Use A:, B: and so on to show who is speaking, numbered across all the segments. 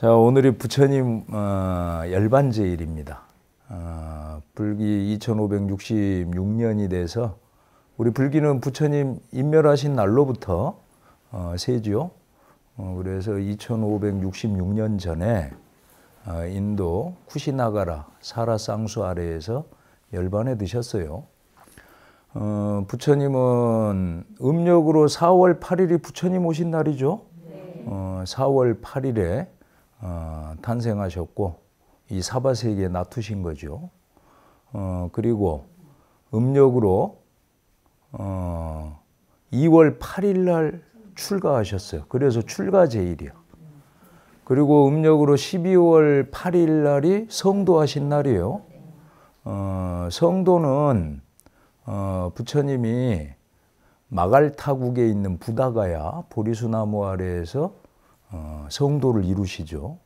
A: 자, 오늘이 부처님 어, 열반제일입니다. 어, 불기 2566년이 돼서 우리 불기는 부처님 임멸하신 날로부터 어, 세죠. 어, 그래서 2566년 전에 어, 인도 쿠시나가라 사라 쌍수 아래에서 열반에 드셨어요. 어, 부처님은 음력으로 4월 8일이 부처님 오신 날이죠. 네. 월 8일에 어, 탄생하셨고 이 사바 세계에 놔두신 거죠. 어, 그리고 음력으로 어, 2월 8일 날 출가하셨어요. 그래서 출가 제일이요. 그리고 음력으로 12월 8일 날이 성도하신 날이에요. 어, 성도는 어, 부처님이 마갈 타국에 있는 부다가야 보리수나무 아래에서 어, 성도를 이루시죠.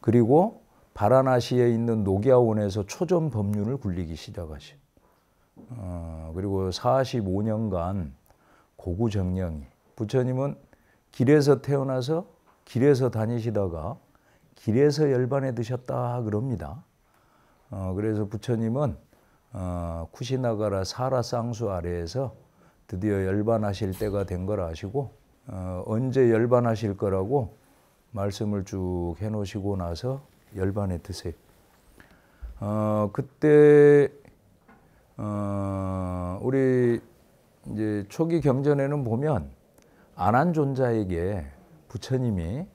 A: 그리고 바라나시에 있는 노기아원에서 초전 법륜을 굴리기 시작하시고 어, 그리고 45년간 고구 정령이 부처님은 길에서 태어나서 길에서 다니시다가 길에서 열반에 드셨다 그럽니다. 어, 그래서 부처님은 어, 쿠시나가라 사라 쌍수 아래에서 드디어 열반하실 때가 된 걸 아시고 어, 언제 열반하실 거라고 말씀을 쭉 해놓으시고 나서 열반의 뜻에 어, 그때 어, 우리 이제 초기 경전에는 보면 안한존자에게 부처님이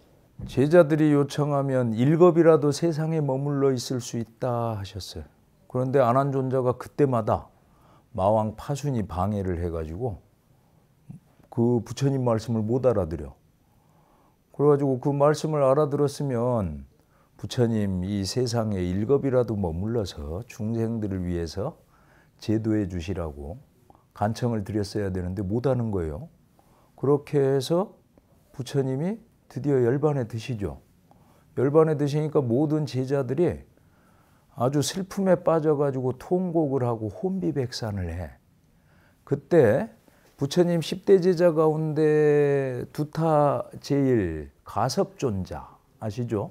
A: 제자들이 요청하면 일겁이라도 세상에 머물러 있을 수 있다 하셨어요. 그런데 안한존자가 그때마다 마왕 파순이 방해를 해가지고 그 부처님 말씀을 못 알아들여. 그래가지고 그 말씀을 알아들었으면 부처님 이 세상에 일겁이라도 머물러서 중생들을 위해서 제도해 주시라고 간청을 드렸어야 되는데 못 하는 거예요. 그렇게 해서 부처님이 드디어 열반에 드시죠. 열반에 드시니까 모든 제자들이 아주 슬픔에 빠져가지고 통곡을 하고 혼비백산을 해. 그때 부처님 10대 제자 가운데 두타 제일 가섭존자 아시죠?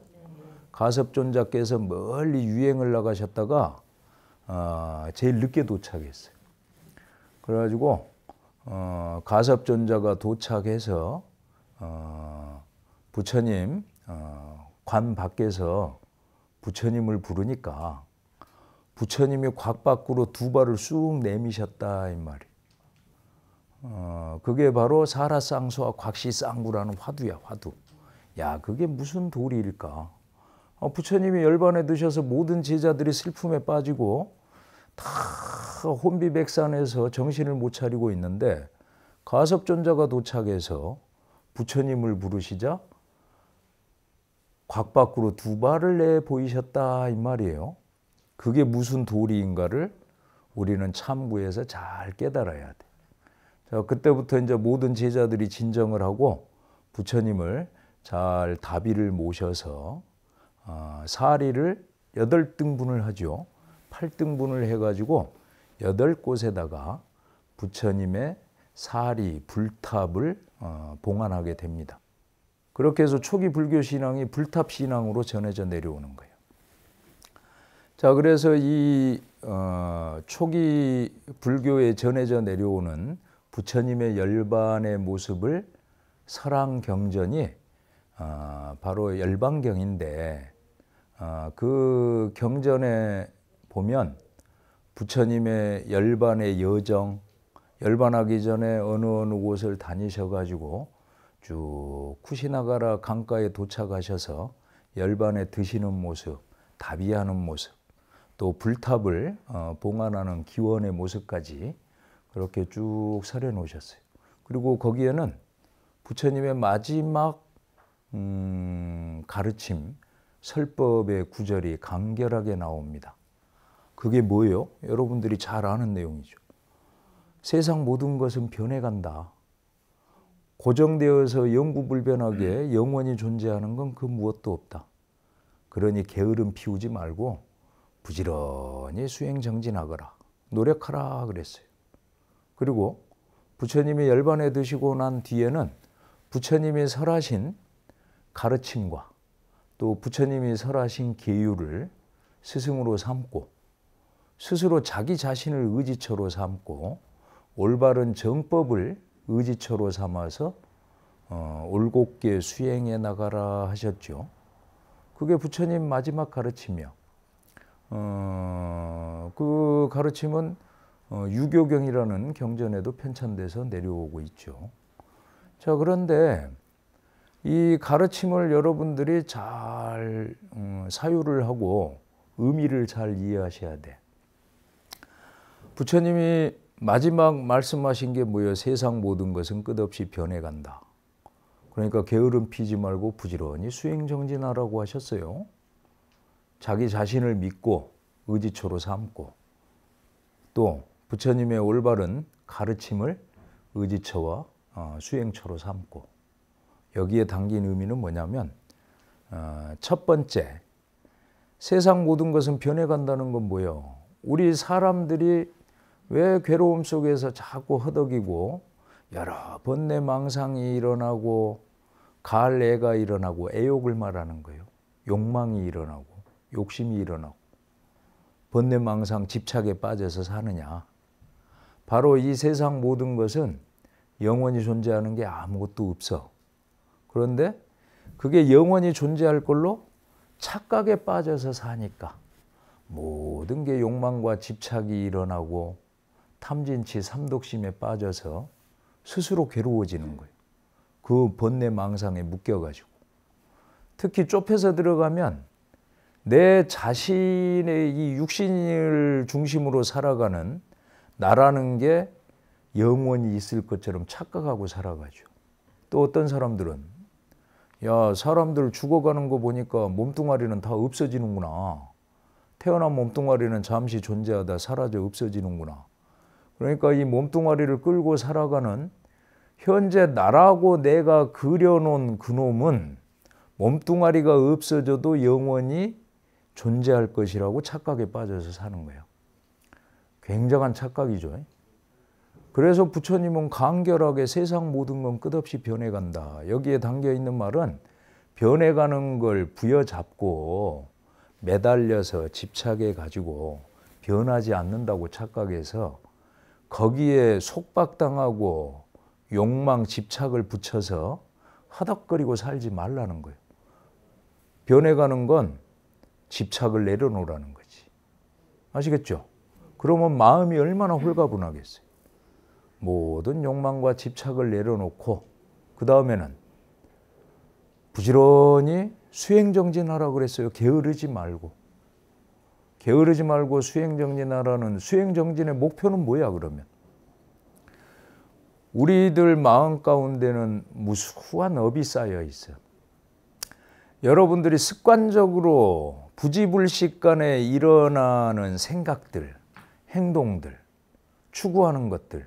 A: 가섭존자께서 멀리 유행을 나가셨다가 어, 제일 늦게 도착했어요. 그래가지고 어, 가섭존자가 도착해서 어, 부처님 어, 관 밖에서 부처님을 부르니까 부처님이 곽 밖으로 두 발을 쑥 내미셨다 이 말이. 어, 그게 바로 사라쌍수와 곽시쌍구라는 화두야, 화두. 야, 그게 무슨 도리일까? 어, 부처님이 열반에 드셔서 모든 제자들이 슬픔에 빠지고 다 혼비백산에서 정신을 못 차리고 있는데 가섭존자가 도착해서 부처님을 부르시자 곽 밖으로 두 발을 내 보이셨다 이 말이에요. 그게 무슨 도리인가를 우리는 참구에서 잘 깨달아야 돼. 자, 어, 그때부터 이제 모든 제자들이 진정을 하고 부처님을 잘 다비를 모셔서 어, 사리를 여덟 등분을 하죠. 8등분을 해가지고 여덟 곳에다가 부처님의 사리 불탑을 어, 봉안하게 됩니다. 그렇게 해서 초기 불교 신앙이 불탑 신앙으로 전해져 내려오는 거예요. 자, 그래서 이 어, 초기 불교에 전해져 내려오는 부처님의 열반의 모습을 설왕경전이 아, 바로 열반경인데 아, 그 경전에 보면 부처님의 열반의 여정, 열반하기 전에 어느 어느 곳을 다니셔가지고 쭉 쿠시나가라 강가에 도착하셔서 열반에 드시는 모습, 답이하는 모습, 또 불탑을 어, 봉안하는 기원의 모습까지 그렇게 쭉 서려 놓으셨어요. 그리고 거기에는 부처님의 마지막 음, 가르침, 설법의 구절이 간결하게 나옵니다. 그게 뭐예요? 여러분들이 잘 아는 내용이죠. 세상 모든 것은 변해간다. 고정되어서 영구불변하게 영원히 존재하는 건 그 무엇도 없다. 그러니 게으름 피우지 말고 부지런히 수행정진하거라. 노력하라 그랬어요. 그리고 부처님이 열반에 드시고 난 뒤에는 부처님이 설하신 가르침과 또 부처님이 설하신 계율을 스승으로 삼고 스스로 자기 자신을 의지처로 삼고 올바른 정법을 의지처로 삼아서 어, 올곧게 수행해 나가라 하셨죠. 그게 부처님 마지막 가르침이요. 어, 그 가르침은 어, 유교경이라는 경전에도 편찬돼서 내려오고 있죠. 자, 그런데 이 가르침을 여러분들이 잘 음, 사유를 하고 의미를 잘 이해하셔야 돼. 부처님이 마지막 말씀하신 게 뭐예요? 세상 모든 것은 끝없이 변해간다. 그러니까 게으름 피지 말고 부지런히 수행정진하라고 하셨어요. 자기 자신을 믿고 의지초로 삼고 또 부처님의 올바른 가르침을 의지처와 어, 수행처로 삼고 여기에 담긴 의미는 뭐냐면 어, 첫 번째 세상 모든 것은 변해간다는 건 뭐예요? 우리 사람들이 왜 괴로움 속에서 자꾸 허덕이고 여러 번내 망상이 일어나고 갈애가 일어나고 애욕을 말하는 거예요. 욕망이 일어나고 욕심이 일어나고 번뇌 망상 집착에 빠져서 사느냐. 바로 이 세상 모든 것은 영원히 존재하는 게 아무것도 없어. 그런데 그게 영원히 존재할 걸로 착각에 빠져서 사니까 모든 게 욕망과 집착이 일어나고 탐진치 삼독심에 빠져서 스스로 괴로워지는 거예요. 그 번뇌 망상에 묶여가지고. 특히 좁혀서 들어가면 내 자신의 이 육신을 중심으로 살아가는 나라는 게 영원히 있을 것처럼 착각하고 살아가죠. 또 어떤 사람들은 야 사람들 죽어가는 거 보니까 몸뚱아리는 다 없어지는구나. 태어난 몸뚱아리는 잠시 존재하다 사라져 없어지는구나. 그러니까 이 몸뚱아리를 끌고 살아가는 현재 나라고 내가 그려놓은 그놈은 몸뚱아리가 없어져도 영원히 존재할 것이라고 착각에 빠져서 사는 거예요. 굉장한 착각이죠. 그래서 부처님은 간결하게 세상 모든 건 끝없이 변해간다. 여기에 담겨 있는 말은 변해가는 걸 부여잡고 매달려서 집착해 가지고 변하지 않는다고 착각해서 거기에 속박당하고 욕망 집착을 붙여서 하덕거리고 살지 말라는 거예요. 변해가는 건 집착을 내려놓으라는 거지. 아시겠죠? 그러면 마음이 얼마나 홀가분하겠어요. 모든 욕망과 집착을 내려놓고 그 다음에는 부지런히 수행정진하라 그랬어요. 게으르지 말고. 게으르지 말고 수행정진하라는 수행정진의 목표는 뭐야 그러면? 우리들 마음 가운데는 무수한 업이 쌓여 있어. 여러분들이 습관적으로 부지불식간에 일어나는 생각들, 행동들, 추구하는 것들,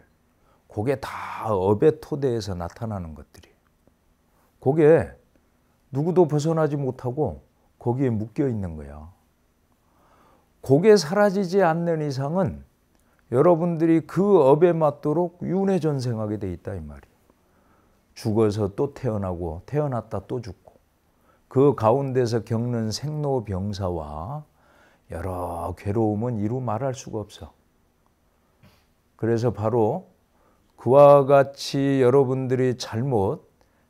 A: 그게 다 업의 토대에서 나타나는 것들이에요. 그게 누구도 벗어나지 못하고 거기에 묶여 있는 거야. 그게 사라지지 않는 이상은 여러분들이 그 업에 맞도록 윤회전생하게 돼 있다 이 말이. 죽어서 또 태어나고 태어났다 또 죽고 그 가운데서 겪는 생로병사와 여러 괴로움은 이루 말할 수가 없어. 그래서 바로 그와 같이 여러분들이 잘못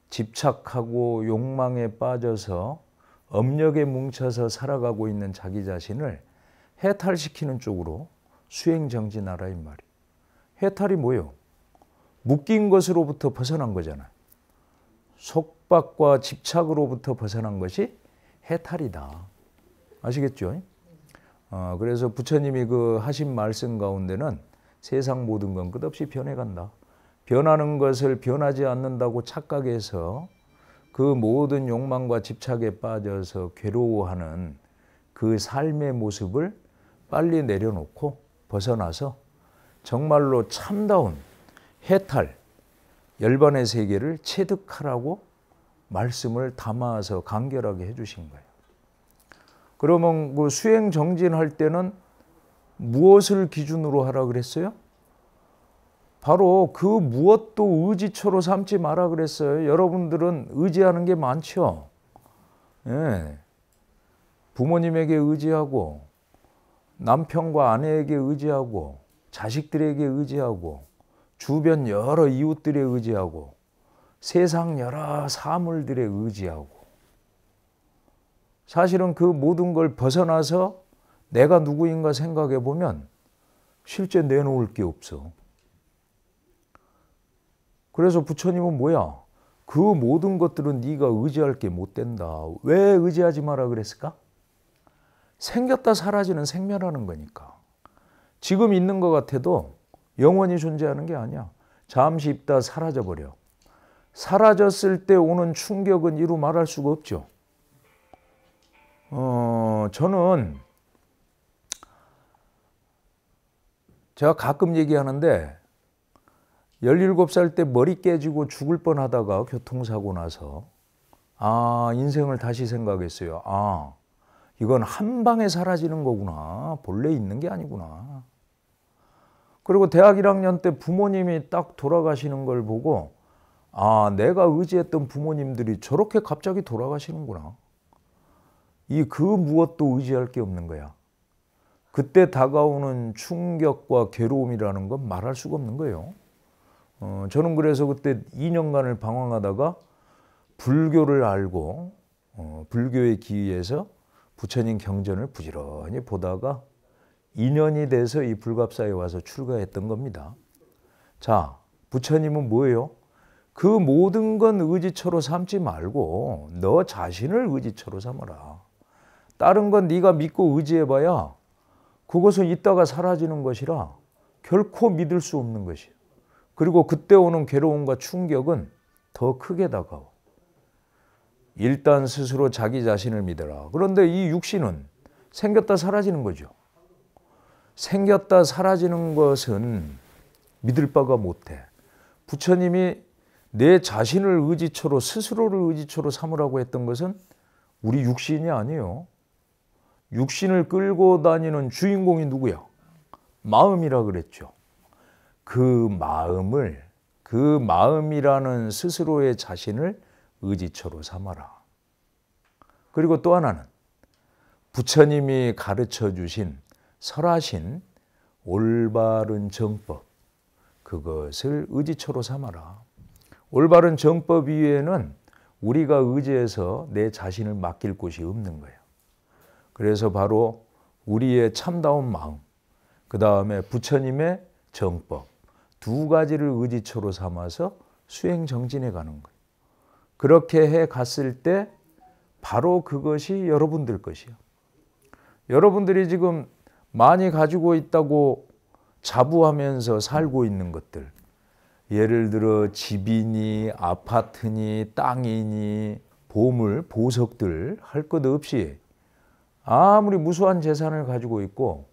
A: 집착하고 욕망에 빠져서 업력에 뭉쳐서 살아가고 있는 자기 자신을 해탈시키는 쪽으로 수행정진하라 이 말이. 해탈이 뭐요? 묶인 것으로부터 벗어난 거잖아. 속박과 집착으로부터 벗어난 것이 해탈이다. 아시겠죠? 어, 그래서 부처님이 그 하신 말씀 가운데는 세상 모든 건 끝없이 변해간다. 변하는 것을 변하지 않는다고 착각해서 그 모든 욕망과 집착에 빠져서 괴로워하는 그 삶의 모습을 빨리 내려놓고 벗어나서 정말로 참다운 해탈, 열반의 세계를 체득하라고 말씀을 담아서 간결하게 해주신 거예요. 그러면 그 수행 정진할 때는 무엇을 기준으로 하라 그랬어요? 바로 그 무엇도 의지초로 삼지 마라 그랬어요. 여러분들은 의지하는 게 많죠. 예. 부모님에게 의지하고 남편과 아내에게 의지하고 자식들에게 의지하고 주변 여러 이웃들에 의지하고 세상 여러 사물들에 의지하고 사실은 그 모든 걸 벗어나서 내가 누구인가 생각해 보면 실제 내놓을 게 없어. 그래서 부처님은 뭐야? 그 모든 것들은 네가 의지할 게 못 된다. 왜 의지하지 마라 그랬을까? 생겼다 사라지는 생멸하는 거니까. 지금 있는 것 같아도 영원히 존재하는 게 아니야. 잠시 있다 사라져버려. 사라졌을 때 오는 충격은 이루 말할 수가 없죠. 어, 저는 제가 가끔 얘기하는데 17살 때 머리 깨지고 죽을 뻔 하다가 교통사고 나서 아, 인생을 다시 생각했어요. 아, 이건 한 방에 사라지는 거구나. 본래 있는 게 아니구나. 그리고 대학 1학년 때 부모님이 딱 돌아가시는 걸 보고 아, 내가 의지했던 부모님들이 저렇게 갑자기 돌아가시는구나. 이그 무엇도 의지할 게 없는 거야. 그때 다가오는 충격과 괴로움이라는 건 말할 수가 없는 거예요. 어, 저는 그래서 그때 2년간을 방황하다가 불교를 알고 어, 불교의 기위에서 부처님 경전을 부지런히 보다가 2년이 돼서 이 불갑사에 와서 출가했던 겁니다. 자, 부처님은 뭐예요? 그 모든 건 의지처로 삼지 말고 너 자신을 의지처로 삼아라. 다른 건 네가 믿고 의지해봐야 그것은 있다가 사라지는 것이라 결코 믿을 수 없는 것이요. 그리고 그때 오는 괴로움과 충격은 더 크게 다가와. 일단 스스로 자기 자신을 믿어라. 그런데 이 육신은 생겼다 사라지는 거죠. 생겼다 사라지는 것은 믿을 바가 못해. 부처님이 내 자신을 의지처로 스스로를 의지처로 삼으라고 했던 것은 우리 육신이 아니에요. 육신을 끌고 다니는 주인공이 누구야 마음이라 그랬죠. 그 마음을 그 마음이라는 스스로의 자신을 의지처로 삼아라. 그리고 또 하나는 부처님이 가르쳐 주신 설하신 올바른 정법 그것을 의지처로 삼아라. 올바른 정법 이에는 우리가 의지해서 내 자신을 맡길 곳이 없는 거예 그래서 바로 우리의 참다운 마음, 그 다음에 부처님의 정법 두 가지를 의지처로 삼아서 수행 정진해 가는 거예요. 그렇게 해 갔을 때 바로 그것이 여러분들 것이요. 여러분들이 지금 많이 가지고 있다고 자부하면서 살고 있는 것들. 예를 들어 집이니 아파트니 땅이니 보물, 보석들 할 것 없이 아무리 무수한 재산을 가지고 있고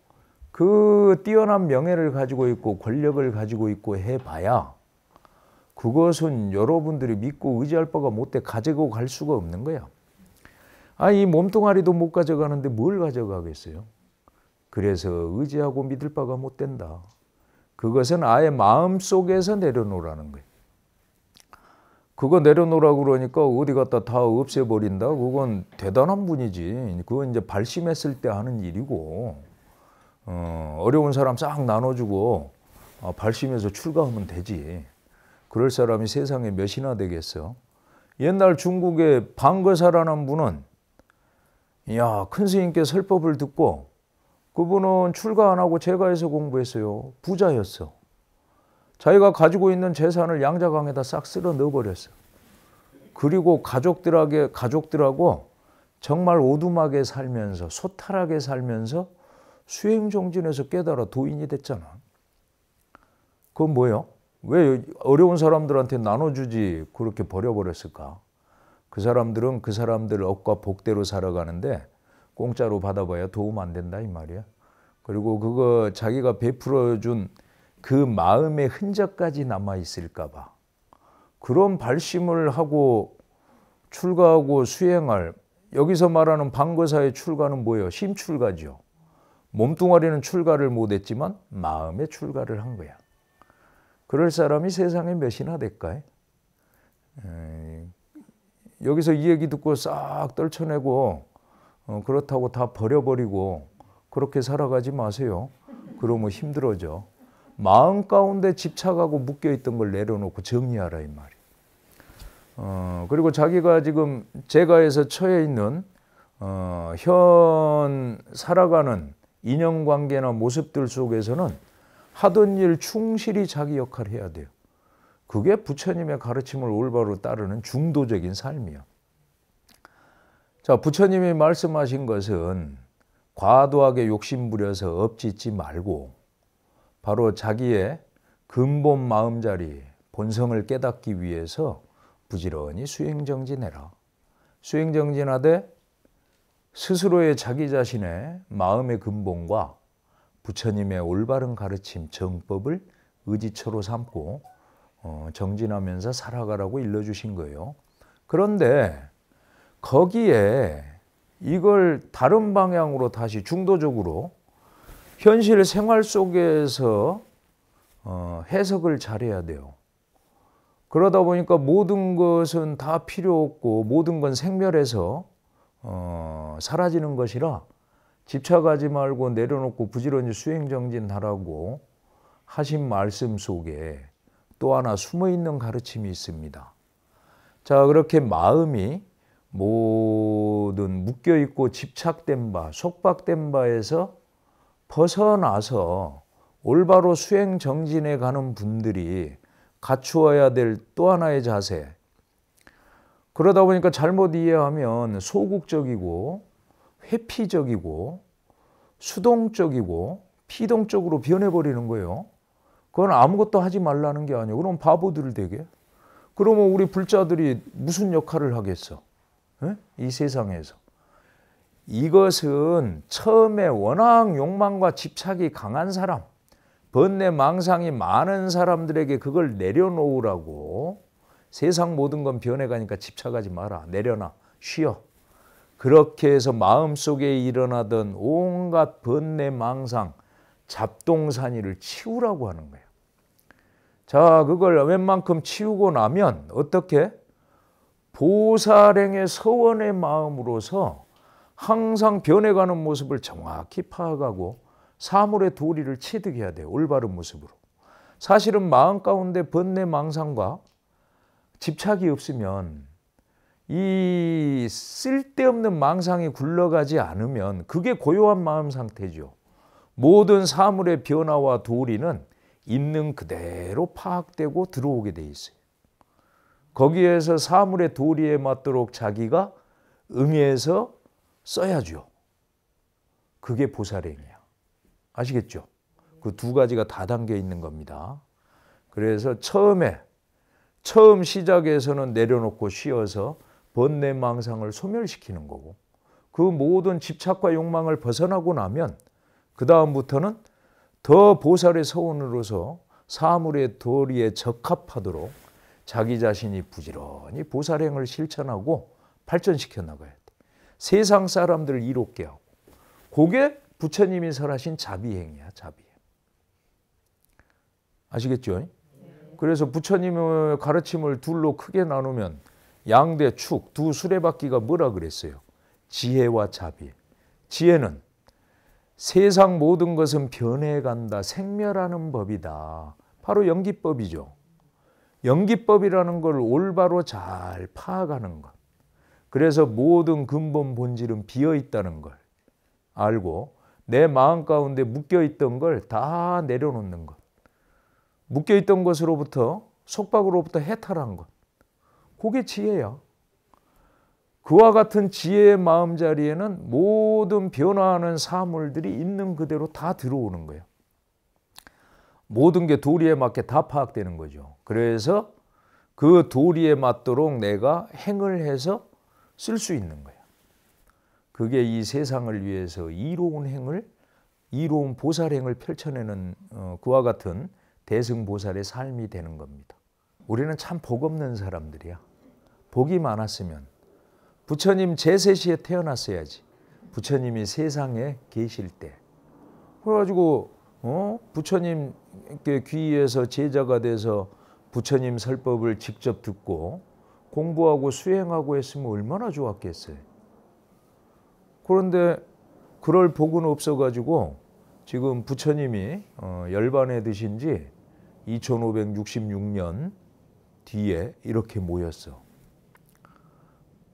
A: 그 뛰어난 명예를 가지고 있고 권력을 가지고 있고 해봐야 그것은 여러분들이 믿고 의지할 바가 못 돼 가지고 갈 수가 없는 거야. 아, 이 몸뚱아리도 못 가져가는데 뭘 가져가겠어요? 그래서 의지하고 믿을 바가 못 된다. 그것은 아예 마음 속에서 내려놓으라는 거예요. 그거 내려놓으라 고 그러니까 어디 갔다 다 없애버린다. 그건 대단한 분이지. 그건 이제 발심했을 때 하는 일이고 어, 어려운 사람 싹 나눠주고 아, 발심해서 출가하면 되지. 그럴 사람이 세상에 몇이나 되겠어. 옛날 중국의 방거사라는 분은 야, 큰 스님께 설법을 듣고 그분은 출가 안 하고 제가해서 공부했어요. 부자였어. 자기가 가지고 있는 재산을 양자강에다 싹 쓸어 넣어버렸어. 그리고 가족들에게 가족들하고 정말 오두막에 살면서 소탈하게 살면서 수행정진에서 깨달아 도인이 됐잖아. 그건 뭐예요? 왜 어려운 사람들한테 나눠주지 그렇게 버려버렸을까? 그 사람들은 그 사람들 업과 복대로 살아가는데 공짜로 받아봐야 도움 안 된다 이 말이야. 그리고 그거 자기가 베풀어준 그 마음의 흔적까지 남아 있을까봐 그런 발심을 하고 출가하고 수행할 여기서 말하는 방거사의 출가는 뭐예요? 심출가죠. 몸뚱아리는 출가를 못했지만 마음의 출가를 한 거야. 그럴 사람이 세상에 몇이나 될까요? 여기서 이 얘기 듣고 싹 떨쳐내고 어, 그렇다고 다 버려버리고 그렇게 살아가지 마세요. 그러면 힘들어져. 마음 가운데 집착하고 묶여 있던 걸 내려놓고 정리하라 이 말이. 어, 그리고 자기가 지금 제가에서 처해 있는 어, 현 살아가는 인연 관계나 모습들 속에서는 하던 일 충실히 자기 역할을 해야 돼요. 그게 부처님의 가르침을 올바로 따르는 중도적인 삶이요. 자, 부처님이 말씀하신 것은 과도하게 욕심 부려서 업짓지 말고 바로 자기의 근본 마음 자리, 본성을 깨닫기 위해서 부지런히 수행정진해라. 수행정진하되 스스로의 자기 자신의 마음의 근본과 부처님의 올바른 가르침 정법을 의지처로 삼고 어, 정진하면서 살아가라고 일러주신 거예요. 그런데 거기에 이걸 다른 방향으로 다시 중도적으로 현실 생활 속에서 어, 해석을 잘해야 돼요. 그러다 보니까 모든 것은 다 필요 없고 모든 건 생멸해서 어, 사라지는 것이라 집착하지 말고 내려놓고 부지런히 수행정진하라고 하신 말씀 속에 또 하나 숨어 있는 가르침이 있습니다. 자, 그렇게 마음이 모든 묶여있고 집착된 바, 속박된 바에서 벗어나서 올바로 수행 정진해 가는 분들이 갖추어야 될 또 하나의 자세. 그러다 보니까 잘못 이해하면 소극적이고 회피적이고 수동적이고 피동적으로 변해버리는 거예요. 그건 아무것도 하지 말라는 게 아니에요. 그럼 바보들 되게. 그러면 우리 불자들이 무슨 역할을 하겠어? 이 세상에서. 이것은 처음에 워낙 욕망과 집착이 강한 사람, 번뇌 망상이 많은 사람들에게 그걸 내려놓으라고 세상 모든 건 변해가니까 집착하지 마라. 내려놔. 쉬어. 그렇게 해서 마음속에 일어나던 온갖 번뇌 망상, 잡동사니를 치우라고 하는 거예요. 자, 그걸 웬만큼 치우고 나면 어떻게? 보살행의 서원의 마음으로서 항상 변해가는 모습을 정확히 파악하고 사물의 도리를 체득해야 돼요. 올바른 모습으로. 사실은 마음 가운데 번뇌 망상과 집착이 없으면 이 쓸데없는 망상이 굴러가지 않으면 그게 고요한 마음 상태죠. 모든 사물의 변화와 도리는 있는 그대로 파악되고 들어오게 돼 있어요. 거기에서 사물의 도리에 맞도록 자기가 응해서 써야죠. 그게 보살행이야. 아시겠죠? 그 두 가지가 다 담겨 있는 겁니다. 그래서 처음에 처음 시작에서는 내려놓고 쉬어서 번뇌 망상을 소멸시키는 거고 그 모든 집착과 욕망을 벗어나고 나면 그 다음부터는 더 보살의 서원으로서 사물의 도리에 적합하도록 자기 자신이 부지런히 보살행을 실천하고 발전시켜 나가요. 세상 사람들을 이롭게 하고 그게 부처님이 설하신 자비행이야 자비 아시겠죠? 그래서 부처님의 가르침을 둘로 크게 나누면 양대 축두 수레바퀴가 뭐라 그랬어요? 지혜와 자비. 지혜는 세상 모든 것은 변해간다. 생멸하는 법이다. 바로 연기법이죠. 연기법이라는 걸 올바로 잘 파악하는 것. 그래서 모든 근본 본질은 비어 있다는 걸 알고 내 마음 가운데 묶여 있던 걸 다 내려놓는 것. 묶여 있던 것으로부터 속박으로부터 해탈한 것. 그게 지혜야. 그와 같은 지혜의 마음 자리에는 모든 변화하는 사물들이 있는 그대로 다 들어오는 거예요. 모든 게 도리에 맞게 다 파악되는 거죠. 그래서 그 도리에 맞도록 내가 행을 해서 쓸수 있는 거예요. 그게 이 세상을 위해서 이로운 행을 이로운 보살행을 펼쳐내는 어, 그와 같은 대승보살의 삶이 되는 겁니다. 우리는 참 복 없는 사람들이야. 복이 많았으면 부처님 제세시에 태어났어야지. 부처님이 세상에 계실 때. 그래가지고 어? 부처님께 그 귀의해서 제자가 돼서 부처님 설법을 직접 듣고 공부하고 수행하고 했으면 얼마나 좋았겠어요. 그런데 그럴 복은 없어가지고 지금 부처님이 어, 열반에 드신 지 2566년 뒤에 이렇게 모였어.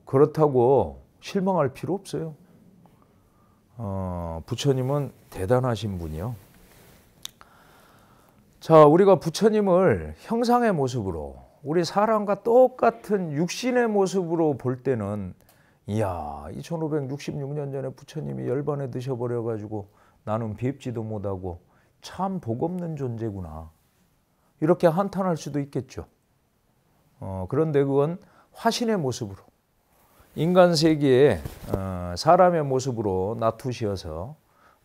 A: 그렇다고 실망할 필요 없어요. 어, 부처님은 대단하신 분이요. 자, 우리가 부처님을 형상의 모습으로 우리 사람과 똑같은 육신의 모습으로 볼 때는 이야 2566년 전에 부처님이 열반에 드셔버려 가지고 나는 뵙지도 못하고 참 복없는 존재구나 이렇게 한탄할 수도 있겠죠. 어, 그런데 그건 화신의 모습으로 인간 세계에 어, 사람의 모습으로 나투시어서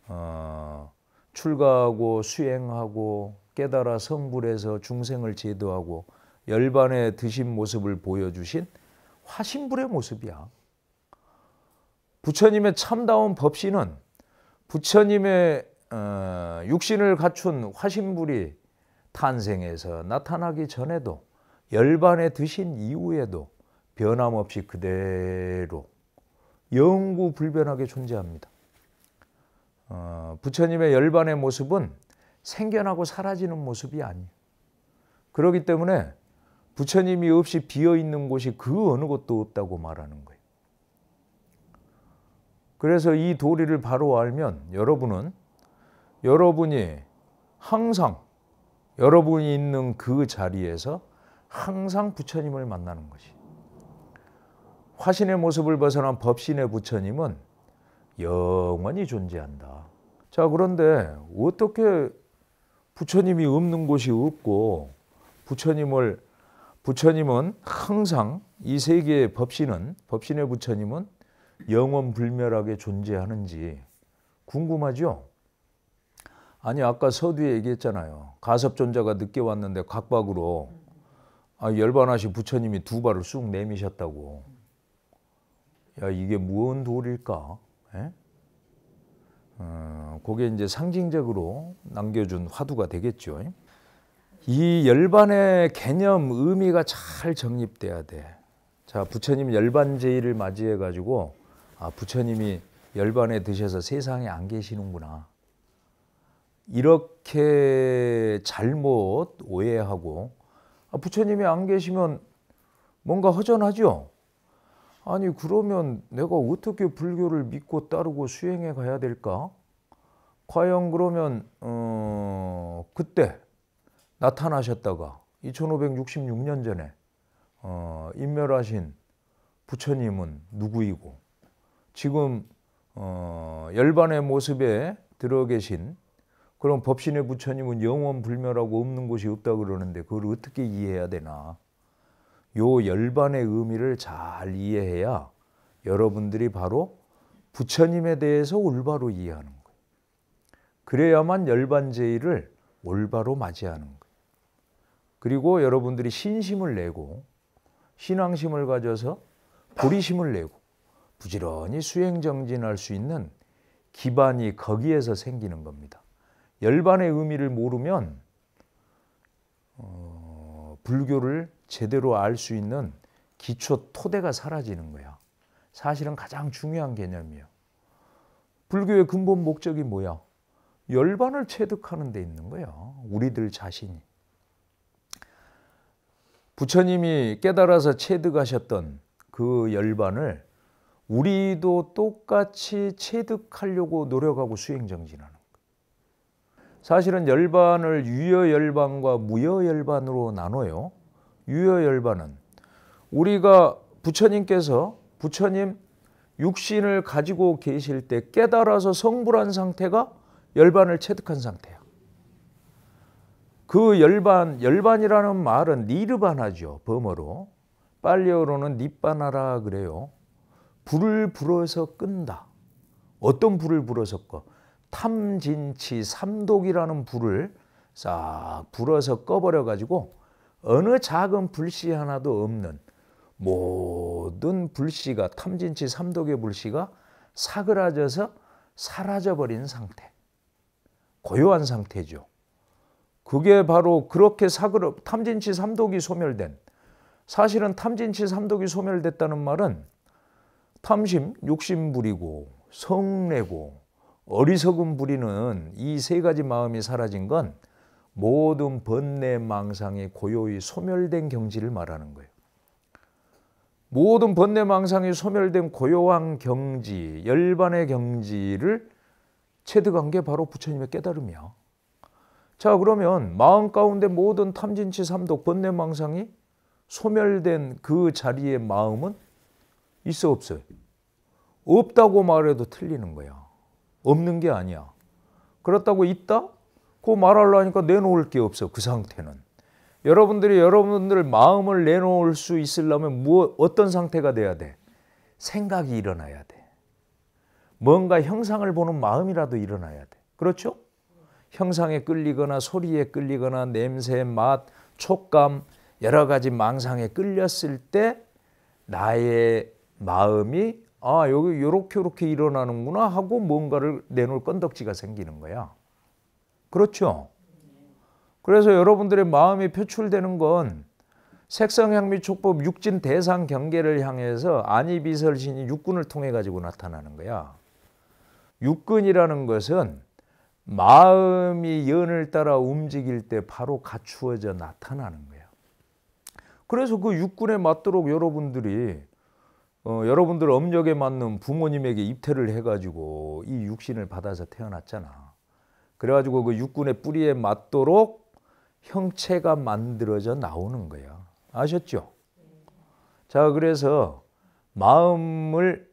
A: 어, 출가하고 수행하고 깨달아 성불해서 중생을 제도하고 열반에 드신 모습을 보여주신 화신불의 모습이야. 부처님의 참다운 법신은 부처님의 어, 육신을 갖춘 화신불이 탄생해서 나타나기 전에도 열반에 드신 이후에도 변함없이 그대로 영구 불변하게 존재합니다. 어, 부처님의 열반의 모습은 생겨나고 사라지는 모습이 아니에요. 그렇기 때문에 부처님이 없이 비어 있는 곳이 그 어느 곳도 없다고 말하는 거예요. 그래서 이 도리를 바로 알면 여러분은 여러분이 항상 여러분이 있는 그 자리에서 항상 부처님을 만나는 것이. 화신의 모습을 벗어난 법신의 부처님은 영원히 존재한다. 자, 그런데 어떻게 부처님이 없는 곳이 없고 부처님을 부처님은 항상 이 세계의 법신은 법신의 부처님은 영원 불멸하게 존재하는지 궁금하죠? 아니 아까 서두에 얘기했잖아요. 가섭존자가 늦게 왔는데 각박으로 아, 열반하신 부처님이 두 발을 쑥 내미셨다고. 야 이게 무언 도일까? 에? 예? 어, 그게 이제 상징적으로 남겨준 화두가 되겠죠. 이 열반의 개념 의미가 잘 정립돼야 돼. 자, 부처님 열반제의를 맞이해 가지고 아, 부처님이 열반에 드셔서 세상에 안 계시는구나. 이렇게 잘못 오해하고 아, 부처님이 안 계시면 뭔가 허전하죠. 아니 그러면 내가 어떻게 불교를 믿고 따르고 수행해 가야 될까? 과연 그러면 어, 그때 나타나셨다가 2566년 전에 어, 임멸하신 부처님은 누구이고 지금 어, 열반의 모습에 들어 계신 그런 법신의 부처님은 영원 불멸하고 없는 곳이 없다 그러는데 그걸 어떻게 이해해야 되나? 요 열반의 의미를 잘 이해해야 여러분들이 바로 부처님에 대해서 올바로 이해하는 거예요. 그래야만 열반제의를 올바로 맞이하는 거예요. 그리고 여러분들이 신심을 내고 신앙심을 가져서 보리심을 내고 부지런히 수행정진할 수 있는 기반이 거기에서 생기는 겁니다. 열반의 의미를 모르면 어, 불교를 제대로 알 수 있는 기초 토대가 사라지는 거야. 사실은 가장 중요한 개념이에요. 불교의 근본 목적이 뭐야? 열반을 체득하는 데 있는 거야. 우리들 자신이. 부처님이 깨달아서 체득하셨던 그 열반을 우리도 똑같이 체득하려고 노력하고 수행정진하는 거예요. 사실은 열반을 유여열반과 무여열반으로 나눠요. 유여열반은 우리가 부처님께서 부처님 육신을 가지고 계실 때 깨달아서 성불한 상태가 열반을 체득한 상태야. 그 열반, 열반이라는 말은 니르바나죠. 범어로. 빨리어로는 닙바나라 그래요. 불을 불어서 끈다. 어떤 불을 불어서 꺼? 탐진치 삼독이라는 불을 싹 불어서 꺼버려 가지고 어느 작은 불씨 하나도 없는 모든 불씨가 탐진치 삼독의 불씨가 사그라져서 사라져버린 상태 고요한 상태죠 그게 바로 그렇게 사그러 탐진치 삼독이 소멸된 사실은 탐진치 삼독이 소멸됐다는 말은 탐심 욕심부리고 성내고 어리석음 부리는 이 세 가지 마음이 사라진 건 모든 번뇌 망상이 고요히 소멸된 경지를 말하는 거예요. 모든 번뇌 망상이 소멸된 고요한 경지, 열반의 경지를 체득한 게 바로 부처님의 깨달음이야. 자 그러면 마음 가운데 모든 탐진치 삼독 번뇌망상이 소멸된 그 자리에 마음은 있어 없어요. 없다고 말해도 틀리는 거야. 없는 게 아니야. 그렇다고 있다? 그 말하려니까 내놓을 게 없어. 그 상태는. 여러분들이 여러분들 마음을 내놓을 수 있으려면 무엇, 뭐, 어떤 상태가 돼야 돼? 생각이 일어나야 돼. 뭔가 형상을 보는 마음이라도 일어나야 돼. 그렇죠? 형상에 끌리거나 소리에 끌리거나 냄새, 맛, 촉감 여러 가지 망상에 끌렸을 때 나의 마음이 아 여기 요렇게 요렇게 일어나는구나 하고 뭔가를 내놓을 건덕지가 생기는 거야. 그렇죠? 그래서 여러분들의 마음이 표출되는 건 색상향미촉법 육진 대상 경계를 향해서 안이비설신이 육군을 통해 가지고 나타나는 거야. 육근이라는 것은 마음이 연을 따라 움직일 때 바로 갖추어져 나타나는 거예요. 그래서 그 육군에 맞도록 여러분들이 어, 여러분들 업력에 맞는 부모님에게 입퇴를 해가지고 이 육신을 받아서 태어났잖아. 그래가지고 그 육군의 뿌리에 맞도록 형체가 만들어져 나오는 거야. 아셨죠? 자, 그래서 마음을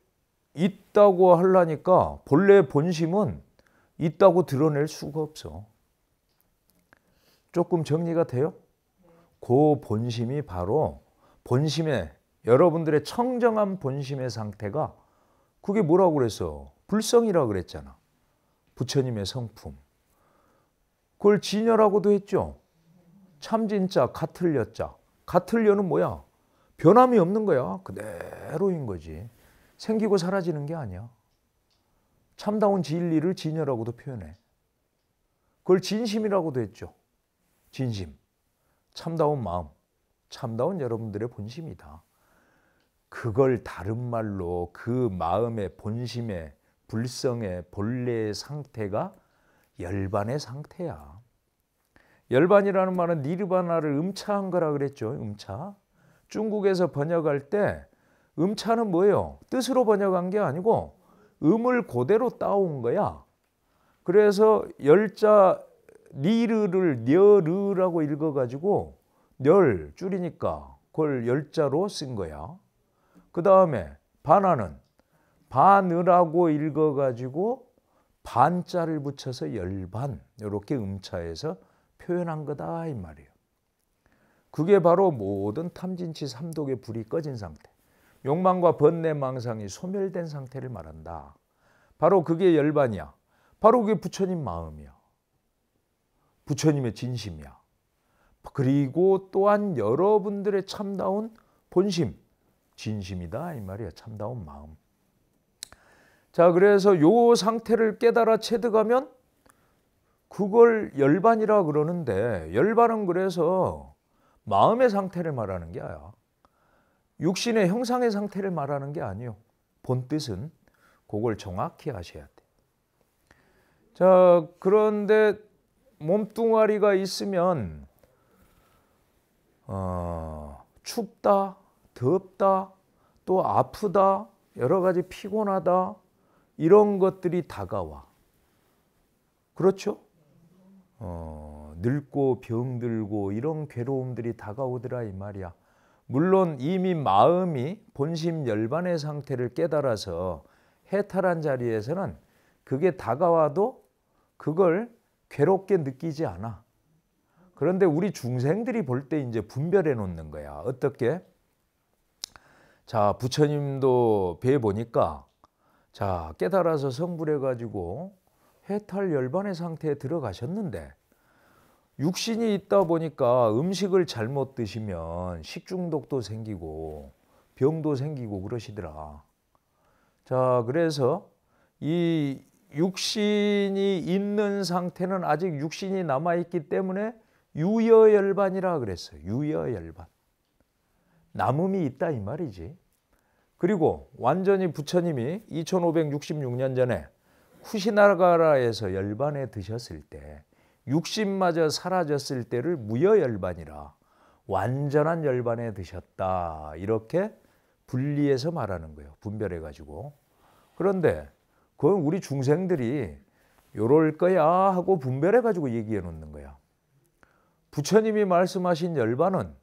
A: 있다고 하려니까 본래 본심은 있다고 드러낼 수가 없어. 조금 정리가 돼요? 그 본심이 바로 본심의 여러분들의 청정한 본심의 상태가 그게 뭐라고 그랬어? 불성이라고 그랬잖아. 부처님의 성품. 그걸 진여라고도 했죠. 참진자, 가틀려자. 가틀려는 뭐야? 변함이 없는 거야. 그대로인 거지. 생기고 사라지는 게 아니야. 참다운 진리를 진여라고도 표현해. 그걸 진심이라고도 했죠. 진심. 참다운 마음. 참다운 여러분들의 본심이다. 그걸 다른 말로 그 마음의 본심의 불성의 본래의 상태가 열반의 상태야. 열반이라는 말은 니르바나를 음차한 거라 그랬죠. 음차. 중국에서 번역할 때 음차는 뭐예요? 뜻으로 번역한 게 아니고 음을 그대로 따온 거야. 그래서 열자 니르를 녀르라고 읽어가지고 열 줄이니까 그걸 열자로 쓴 거야. 그 다음에 바나는 바느라고 읽어가지고 반자를 붙여서 열반 이렇게 음차에서 표현한 거다 이 말이에요. 그게 바로 모든 탐진치 삼독의 불이 꺼진 상태. 욕망과 번뇌 망상이 소멸된 상태를 말한다. 바로 그게 열반이야. 바로 그게 부처님 마음이야. 부처님의 진심이야. 그리고 또한 여러분들의 참다운 본심, 진심이다 이 말이야. 참다운 마음. 자, 그래서 요 상태를 깨달아 체득하면 그걸 열반이라 그러는데 열반은 그래서 마음의 상태를 말하는 게 아니야. 육신의 형상의 상태를 말하는 게 아니요. 본 뜻은 그걸 정확히 아셔야 돼. 자, 그런데 몸뚱아리가 있으면 어, 춥다, 덥다, 또 아프다, 여러 가지 피곤하다 이런 것들이 다가와. 그렇죠? 어, 늙고 병들고 이런 괴로움들이 다가오더라 이 말이야. 물론 이미 마음이 본심 열반의 상태를 깨달아서 해탈한 자리에서는 그게 다가와도 그걸 괴롭게 느끼지 않아. 그런데 우리 중생들이 볼 때 이제 분별해 놓는 거야. 어떻게? 자, 부처님도 배 보니까 자, 깨달아서 성불해 가지고 해탈 열반의 상태에 들어가셨는데 육신이 있다 보니까 음식을 잘못 드시면 식중독도 생기고 병도 생기고 그러시더라. 자, 그래서 이 육신이 있는 상태는 아직 육신이 남아 있기 때문에 유여열반이라 그랬어 유여열반. 남음이 있다 이 말이지. 그리고 완전히 부처님이 2566년 전에 쿠시나가라에서 열반에 드셨을 때 육신마저 사라졌을 때를 무여열반이라 완전한 열반에 드셨다 이렇게 분리해서 말하는 거예요. 분별해 가지고. 그런데 그건 우리 중생들이 요럴 거야 하고 분별해 가지고 얘기해 놓는 거야. 부처님이 말씀하신 열반은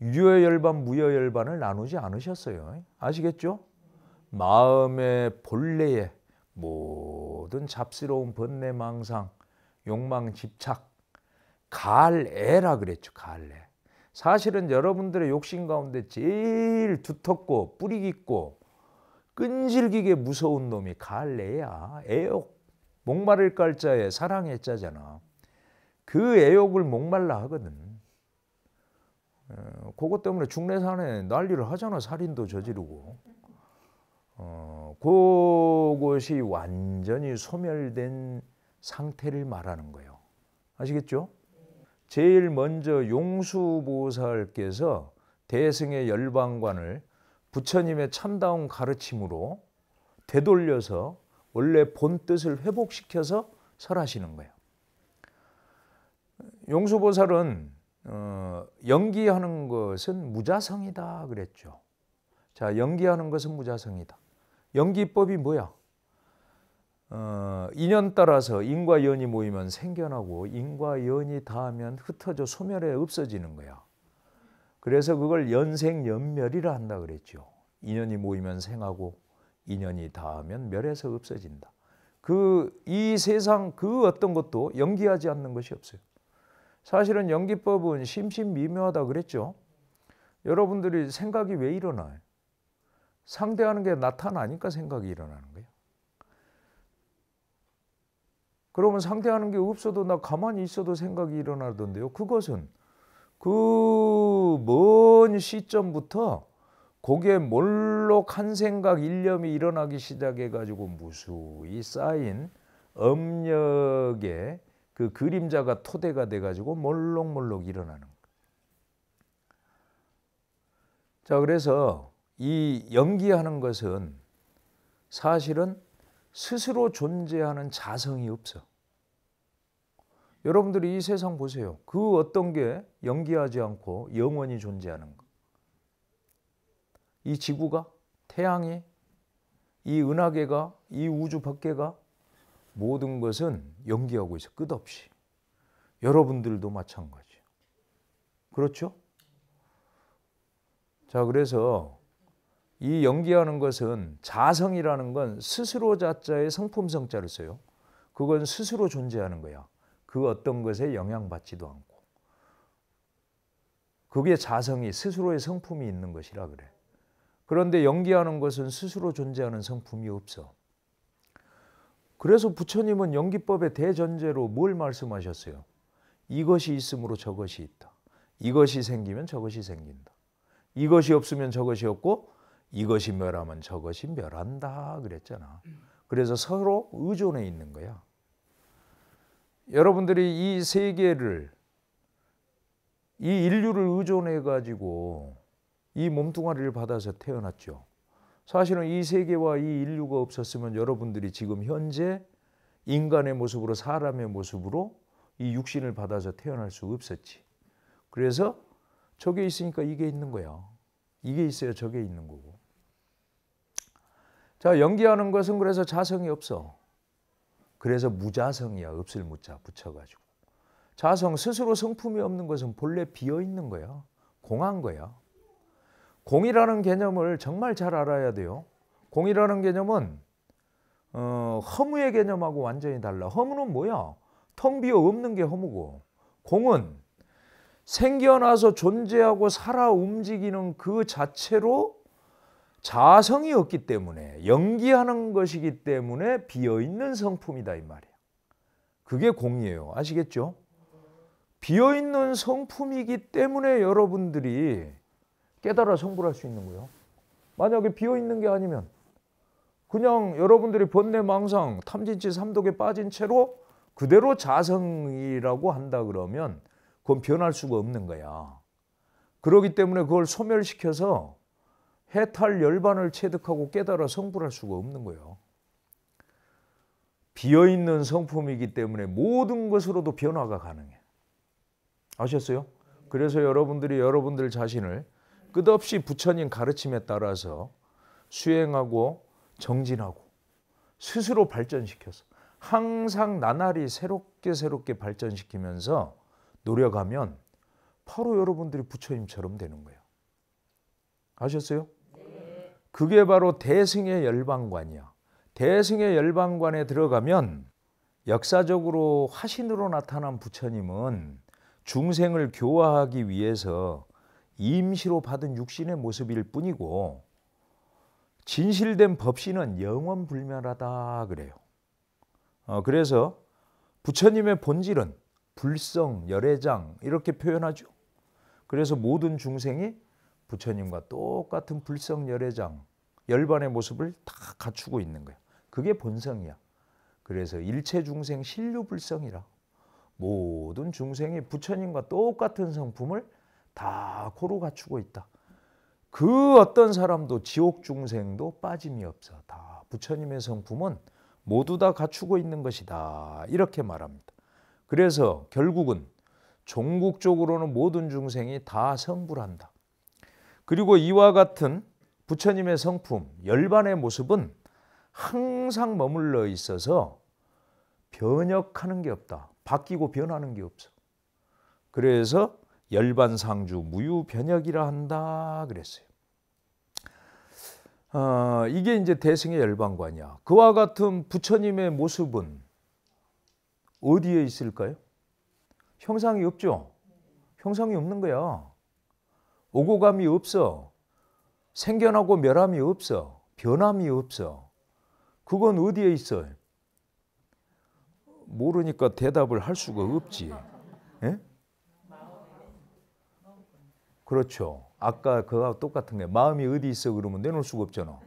A: 유여 열반, 무여 열반을 나누지 않으셨어요. 아시겠죠? 마음의 본래의 모든 잡스러운 번뇌 망상, 욕망 집착 갈애라 그랬죠. 갈애. 사실은 여러분들의 욕심 가운데 제일 두텁고 뿌리 깊고 끈질기게 무서운 놈이 갈애야. 애욕. 목마를 깔자에 사랑의 자잖아. 그 애욕을 목말라 하거든. 어, 그것 때문에 중례산에 난리를 하잖아. 살인도 저지르고. 어, 그것이 완전히 소멸된 상태를 말하는 거예요. 아시겠죠? 제일 먼저 용수보살께서 대승의 열방관을 부처님의 참다운 가르침으로 되돌려서 원래 본 뜻을 회복시켜서 설하시는 거예요. 용수보살은 어, 연기하는 것은 무자성이다 그랬죠. 자, 연기하는 것은 무자성이다. 연기법이 뭐야? 어, 인연 따라서 인과연이 모이면 생겨나고 인과연이 닿으면 흩어져 소멸해 없어지는 거야. 그래서 그걸 연생연멸이라 한다 그랬죠. 인연이 모이면 생하고 인연이 닿으면 멸해서 없어진다. 그 이 세상 그 어떤 것도 연기하지 않는 것이 없어요. 사실은 연기법은 심심미묘하다 그랬죠. 여러분들이 생각이 왜 일어나요? 상대하는 게 나타나니까 생각이 일어나는 거예요. 그러면 상대하는 게 없어도 나 가만히 있어도 생각이 일어나던데요. 그것은 그 먼 시점부터 거기에 몰록한 생각 일념이 일어나기 시작해 가지고 무수히 쌓인 업력의 그 그림자가 토대가 돼 가지고 몰록몰록 일어나는 거예요. 자, 그래서 이 연기하는 것은 사실은 스스로 존재하는 자성이 없어. 여러분들이 이 세상 보세요. 그 어떤 게 연기하지 않고 영원히 존재하는 거. 이 지구가, 태양이, 이 은하계가, 이 우주 밖에가 모든 것은 연기하고 있어. 끝없이. 여러분들도 마찬가지. 그렇죠? 자, 그래서 이 연기하는 것은 자성이라는 건 스스로 자자의 성품 성자를 써요. 그건 스스로 존재하는 거야. 그 어떤 것에 영향받지도 않고. 그게 자성이 스스로의 성품이 있는 것이라 그래. 그런데 연기하는 것은 스스로 존재하는 성품이 없어. 그래서 부처님은 연기법의 대전제로 뭘 말씀하셨어요? 이것이 있으므로 저것이 있다. 이것이 생기면 저것이 생긴다. 이것이 없으면 저것이 없고 이것이 멸하면 저것이 멸한다 그랬잖아. 그래서 서로 의존해 있는 거야. 여러분들이 이 세계를 이 인류를 의존해 가지고 이 몸뚱아리를 받아서 태어났죠. 사실은 이 세계와 이 인류가 없었으면 여러분들이 지금 현재 인간의 모습으로 사람의 모습으로 이 육신을 받아서 태어날 수 없었지. 그래서 저게 있으니까 이게 있는 거야. 이게 있어야 저게 있는 거고. 자, 연기하는 것은 그래서 자성이 없어. 그래서 무자성이야. 없을 무자 붙여가지고. 자성 스스로 성품이 없는 것은 본래 비어 있는 거야. 공한 거야. 공이라는 개념을 정말 잘 알아야 돼요. 공이라는 개념은 어, 허무의 개념하고 완전히 달라. 허무는 뭐야? 텅 비어 없는 게 허무고 공은 생겨나서 존재하고 살아 움직이는 그 자체로 자성이 없기 때문에 연기하는 것이기 때문에 비어 있는 성품이다 이말이에 그게 공이에요. 아시겠죠? 비어 있는 성품이기 때문에 여러분들이 깨달아 성불할 수 있는 거예요. 만약에 비어 있는 게 아니면 그냥 여러분들이 번뇌망상 탐진치 삼독에 빠진 채로 그대로 자성이라고 한다 그러면 그건 변할 수가 없는 거야. 그러기 때문에 그걸 소멸시켜서 해탈 열반을 체득하고 깨달아 성불할 수가 없는 거예요. 비어있는 성품이기 때문에 모든 것으로도 변화가 가능해. 아셨어요? 그래서 여러분들이 여러분들 자신을 끝없이 부처님 가르침에 따라서 수행하고 정진하고 스스로 발전시켜서 항상 나날이 새롭게 새롭게 발전시키면서 노력하면 바로 여러분들이 부처님처럼 되는 거예요. 아셨어요? 그게 바로 대승의 열방관이야. 대승의 열방관에 들어가면 역사적으로 화신으로 나타난 부처님은 중생을 교화하기 위해서 임시로 받은 육신의 모습일 뿐이고 진실된 법신은 영원 불멸하다 그래요. 어, 그래서 부처님의 본질은 불성, 열애장 이렇게 표현하죠. 그래서 모든 중생이 부처님과 똑같은 불성열애장, 열반의 모습을 다 갖추고 있는 거예요. 그게 본성이야. 그래서 일체 중생 신류불성이라 모든 중생이 부처님과 똑같은 성품을 다 고루 갖추고 있다. 그 어떤 사람도 지옥 중생도 빠짐이 없어. 다 부처님의 성품은 모두 다 갖추고 있는 것이다. 이렇게 말합니다. 그래서 결국은 종국적으로는 모든 중생이 다 성불한다. 그리고 이와 같은 부처님의 성품, 열반의 모습은 항상 머물러 있어서 변혁하는 게 없다. 바뀌고 변하는 게 없어. 그래서 열반상주 무유변혁이라 한다 그랬어요. 어, 이게 이제 대승의 열반관이야. 그와 같은 부처님의 모습은 어디에 있을까요? 형상이 없죠. 형상이 없는 거야. 오고감이 없어. 생겨나고 멸함이 없어. 변함이 없어. 그건 어디에 있어? 모르니까 대답을 할 수가 없지. 예? 그렇죠. 아까 그와 똑같은 게 마음이 어디 있어 그러면 내놓을 수가 없잖아.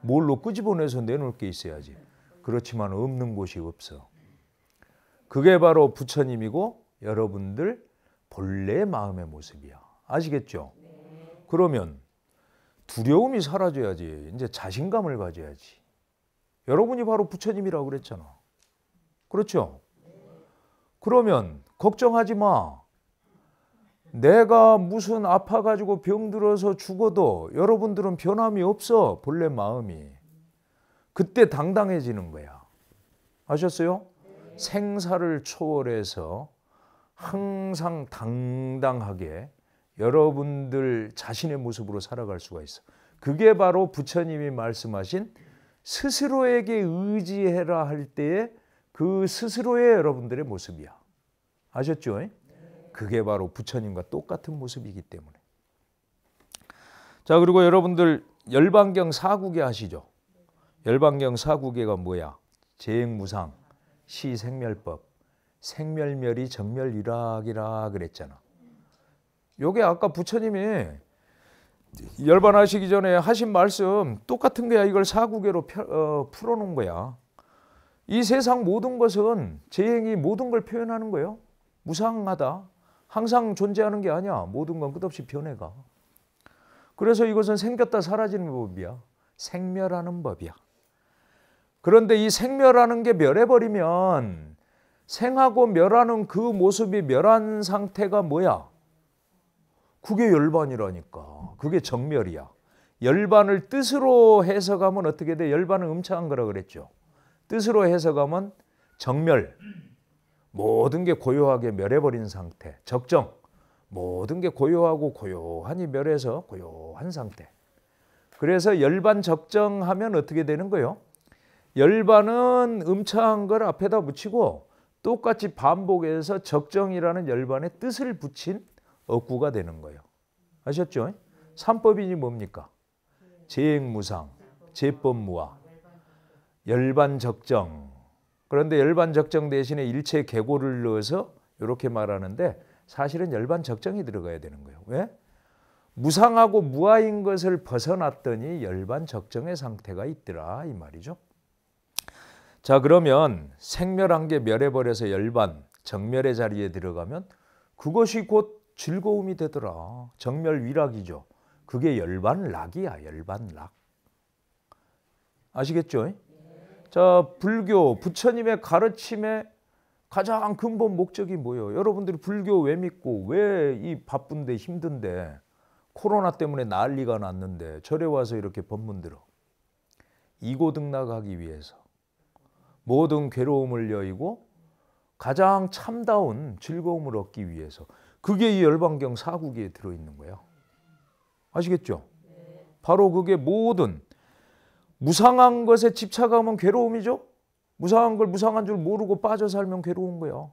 A: 뭘로 끄집어내서 내놓을 게 있어야지. 그렇지만 없는 곳이 없어. 그게 바로 부처님이고 여러분들 본래 마음의 모습이야. 아시겠죠? 그러면 두려움이 사라져야지. 이제 자신감을 가져야지. 여러분이 바로 부처님이라고 그랬잖아. 그렇죠? 그러면 걱정하지 마. 내가 무슨 아파가지고 병들어서 죽어도 여러분들은 변함이 없어. 본래 마음이. 그때 당당해지는 거야. 아셨어요? 생사를 초월해서 항상 당당하게 여러분들 자신의 모습으로 살아갈 수가 있어. 그게 바로 부처님이 말씀하신 스스로에게 의지해라 할 때의 그 스스로의 여러분들의 모습이야. 아셨죠? 그게 바로 부처님과 똑같은 모습이기 때문에. 자, 그리고 여러분들 열반경 사구계 하시죠. 열반경 사구계가 뭐야? 재행무상, 시생멸법, 생멸멸이 정멸유락이라 그랬잖아. 요게 아까 부처님이 열반하시기 전에 하신 말씀 똑같은 거야. 이걸 사구계로 어, 풀어놓은 거야. 이 세상 모든 것은 재행이 모든 걸 표현하는 거예요. 무상하다. 항상 존재하는 게 아니야. 모든 건 끝없이 변해가. 그래서 이것은 생겼다 사라지는 법이야. 생멸하는 법이야. 그런데 이 생멸하는 게 멸해버리면 생하고 멸하는 그 모습이 멸한 상태가 뭐야? 그게 열반이라니까. 그게 정멸이야. 열반을 뜻으로 해석하면 어떻게 돼? 열반은 음창한 거라 그랬죠. 뜻으로 해석하면 정멸. 모든 게 고요하게 멸해버린 상태. 적정. 모든 게 고요하고 고요하니 멸해서 고요한 상태. 그래서 열반 적정하면 어떻게 되는 거예요? 열반은 음창한 걸 앞에다 붙이고 똑같이 반복해서 적정이라는 열반의 뜻을 붙인 억구가 되는 거예요. 아셨죠? 삼법인이 뭡니까? 재행무상, 재법무화, 열반적정. 그런데 열반적정 대신에 일체 계고를 넣어서 이렇게 말하는데 사실은 열반적정이 들어가야 되는 거예요. 왜? 무상하고 무아인 것을 벗어났더니 열반적정의 상태가 있더라 이 말이죠. 자 그러면 생멸한 게 멸해버려서 열반 정멸의 자리에 들어가면 그것이 곧 즐거움이 되더라. 정멸위락이죠. 그게 열반락이야. 열반락. 아시겠죠? 자, 불교 부처님의 가르침에 가장 근본 목적이 뭐예요? 여러분들이 불교 왜 믿고 왜 이 바쁜데 힘든데 코로나 때문에 난리가 났는데 절에 와서 이렇게 법문 들어 이고등락하기 위해서 모든 괴로움을 여의고 가장 참다운 즐거움을 얻기 위해서 그게 이열반경 사국에 들어있는 거예요. 아시겠죠? 바로 그게 모든 무상한 것에 집착하면 괴로움이죠. 무상한 걸 무상한 줄 모르고 빠져 살면 괴로운 거예요.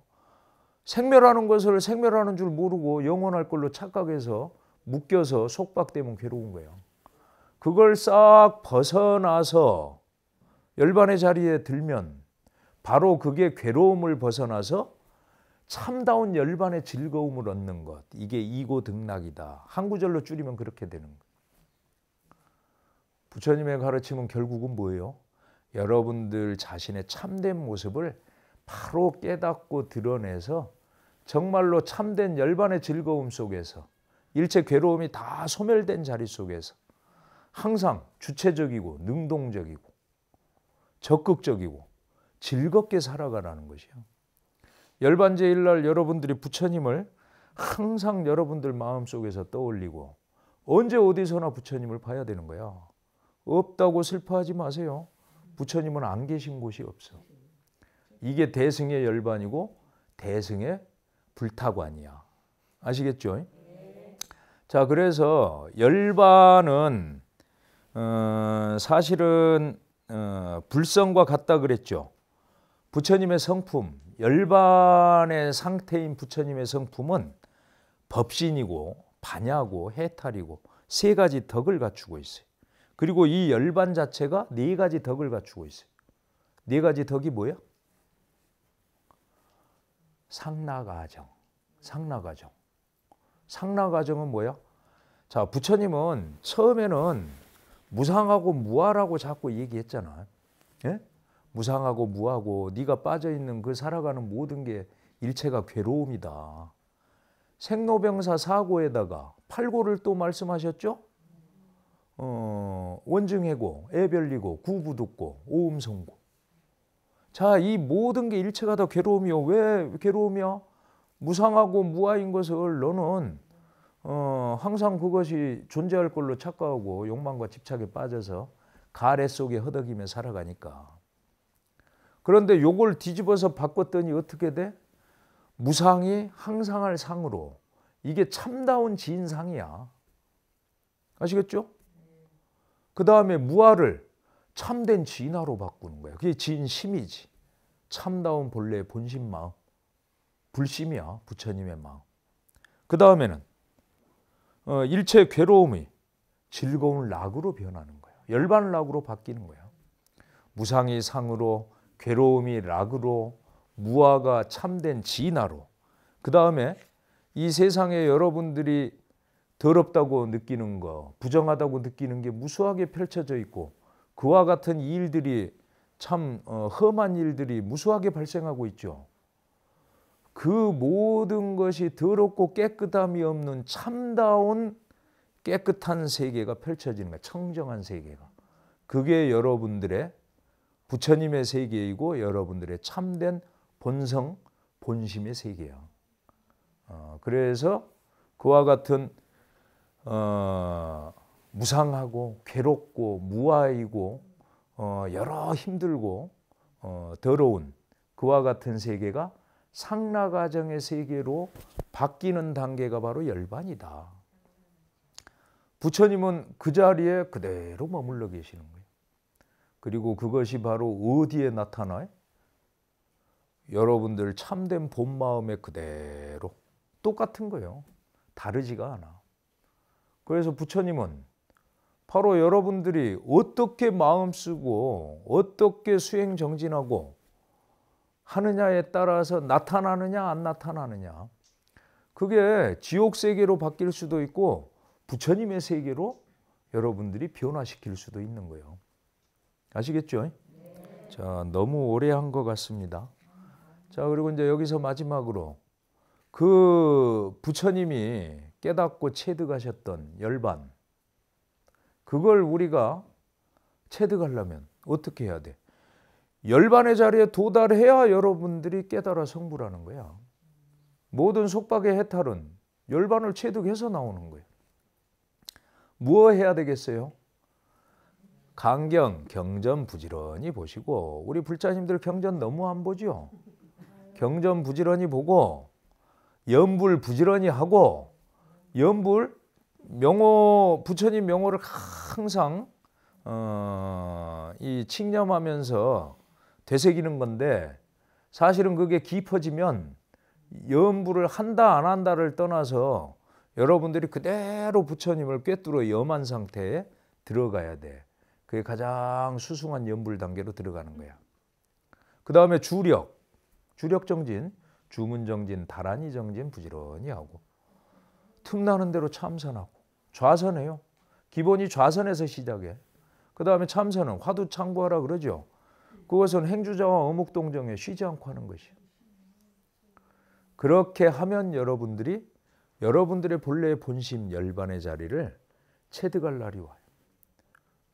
A: 생멸하는 것을 생멸하는 줄 모르고 영원할 걸로 착각해서 묶여서 속박되면 괴로운 거예요. 그걸 싹 벗어나서 열반의 자리에 들면 바로 그게 괴로움을 벗어나서 참다운 열반의 즐거움을 얻는 것 이게 이고 등락이다. 한 구절로 줄이면 그렇게 되는 부처님의 가르침은 결국은 뭐예요? 여러분들 자신의 참된 모습을 바로 깨닫고 드러내서 정말로 참된 열반의 즐거움 속에서 일체 괴로움이 다 소멸된 자리 속에서 항상 주체적이고 능동적이고 적극적이고 즐겁게 살아가라는 것이요. 열반제일날 여러분들이 부처님을 항상 여러분들 마음속에서 떠올리고 언제 어디서나 부처님을 봐야 되는 거야. 없다고 슬퍼하지 마세요. 부처님은 안 계신 곳이 없어. 이게 대승의 열반이고 대승의 불타관이야. 아시겠죠? 자, 그래서 열반은 어, 사실은 어, 불성과 같다 그랬죠. 부처님의 성품, 열반의 상태인 부처님의 성품은 법신이고 반야고 해탈이고 세 가지 덕을 갖추고 있어요. 그리고 이 열반 자체가 네 가지 덕을 갖추고 있어요. 네 가지 덕이 뭐야? 상나가정. 상나가정. 상나가정은 뭐야? 자, 부처님은 처음에는 무상하고 무아라고 자꾸 얘기했잖아. 예? 무상하고 무하고 네가 빠져 있는 그 살아가는 모든 게 일체가 괴로움이다. 생로병사 사고에다가 팔고를 또 말씀하셨죠? 어, 원증해고, 애별리고, 구부듣고, 오음성고. 자, 이 모든 게 일체가 다 괴로움이요. 왜 괴로움이야? 무상하고 무아인 것을 너는 어, 항상 그것이 존재할 걸로 착각하고 욕망과 집착에 빠져서 가래 속에 허덕이며 살아가니까 그런데 요걸 뒤집어서 바꿨더니 어떻게 돼? 무상이 항상할 상으로 이게 참다운 진상이야. 아시겠죠? 그 다음에 무아를 참된 진화로 바꾸는 거야. 그게 진심이지. 참다운 본래의 본심 마음. 불심이야. 부처님의 마음. 그 다음에는 어, 일체 괴로움이 즐거운 락으로 변하는 거야. 열반 락으로 바뀌는 거야. 무상이 상으로 괴로움이 락으로 무화가 참된 진화로 그 다음에 이 세상에 여러분들이 더럽다고 느끼는 거 부정하다고 느끼는 게 무수하게 펼쳐져 있고 그와 같은 일들이 참 어, 험한 일들이 무수하게 발생하고 있죠. 그 모든 것이 더럽고 깨끗함이 없는 참다운 깨끗한 세계가 펼쳐지는 거예요. 청정한 세계가. 그게 여러분들의 부처님의 세계이고 여러분들의 참된 본성, 본심의 세계예요. 어, 그래서 그와 같은 어, 무상하고 괴롭고 무아이고 어, 여러 힘들고 어, 더러운 그와 같은 세계가 상라가정의 세계로 바뀌는 단계가 바로 열반이다. 부처님은 그 자리에 그대로 머물러 계시는 거예요. 그리고 그것이 바로 어디에 나타나요? 여러분들 참된 본 마음의 그대로 똑같은 거예요. 다르지가 않아. 그래서 부처님은 바로 여러분들이 어떻게 마음 쓰고 어떻게 수행 정진하고 하느냐에 따라서 나타나느냐 안 나타나느냐 그게 지옥 세계로 바뀔 수도 있고 부처님의 세계로 여러분들이 변화시킬 수도 있는 거예요. 아시겠죠? 자, 너무 오래 한 것 같습니다. 자, 그리고 이제 여기서 마지막으로 그 부처님이 깨닫고 체득하셨던 열반. 그걸 우리가 체득하려면 어떻게 해야 돼? 열반의 자리에 도달해야 여러분들이 깨달아 성불하는 거야. 모든 속박의 해탈은 열반을 체득해서 나오는 거예요. 무엇 해야 되겠어요? 강경, 경전 부지런히 보시고 우리 불자님들 경전 너무 안 보죠? 경전 부지런히 보고 연불 부지런히 하고 연불 명호 부처님 명호를 항상 어, 이 칭념하면서 되새기는 건데 사실은 그게 깊어지면 염불을 한다 안 한다를 떠나서 여러분들이 그대로 부처님을 꿰뚫어 염한 상태에 들어가야 돼. 그게 가장 수승한 연불 단계로 들어가는 거야. 그 다음에 주력, 주력 정진, 주문 정진, 다란이 정진 부지런히 하고 틈나는 대로 참선하고 좌선해요. 기본이 좌선에서 시작해. 그 다음에 참선은 화두 창구하라 그러죠. 그것은 행주자와 어묵동정에 쉬지 않고 하는 것이요. 그렇게 하면 여러분들이 여러분들의 본래의 본심 열반의 자리를 체득할 날이 와요.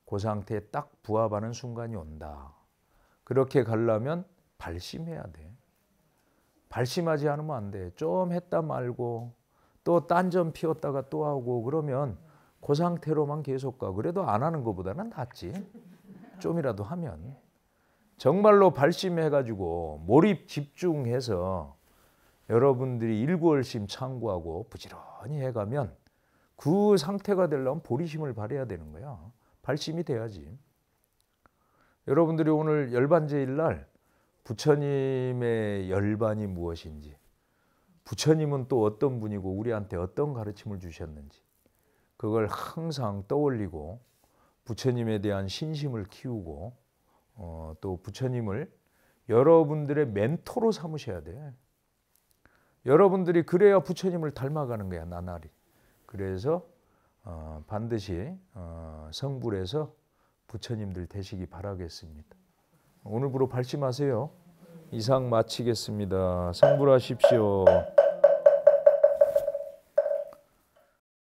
A: 그 상태에 딱 부합하는 순간이 온다. 그렇게 가려면 발심해야 돼. 발심하지 않으면 안 돼. 좀 했다 말고 또 딴 점 피웠다가 또 하고 그러면 그 상태로만 계속 가. 그래도 안 하는 것보다는 낫지. 좀이라도 하면. 정말로 발심해가지고 몰입 집중해서 여러분들이 일구월심 창구하고 부지런히 해가면 그 상태가 되려면 보리심을 발휘해야 되는 거야. 발심이 돼야지. 여러분들이 오늘 열반제일 날 부처님의 열반이 무엇인지, 부처님은 또 어떤 분이고 우리한테 어떤 가르침을 주셨는지, 그걸 항상 떠올리고 부처님에 대한 신심을 키우고 어, 또 부처님을 여러분들의 멘토로 삼으셔야 돼. 여러분들이 그래야 부처님을 닮아가는 거야 나날이. 그래서 어, 반드시 어, 성불해서 부처님들 되시기 바라겠습니다. 오늘부로 발심하세요. 이상 마치겠습니다. 성불하십시오.